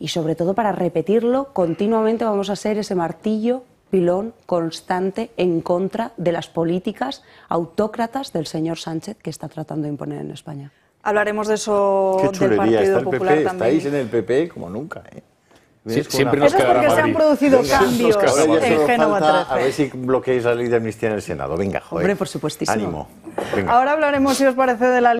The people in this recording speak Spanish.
Y, sobre todo para repetirlo, continuamente vamos a ser ese martillo pilón constante en contra de las políticas autócratas del señor Sánchez que está tratando de imponer en España. Hablaremos de eso Qué chulería, del Partido está Popular Estáis en el PP como nunca. ¿eh? Sí, siempre nos Eso es porque se han producido cambios en Génova 13. A ver si bloqueáis la ley de amnistía en el Senado. Venga, joder. Hombre, por supuestísimo. Ánimo. Ahora hablaremos, si os parece, de la ley.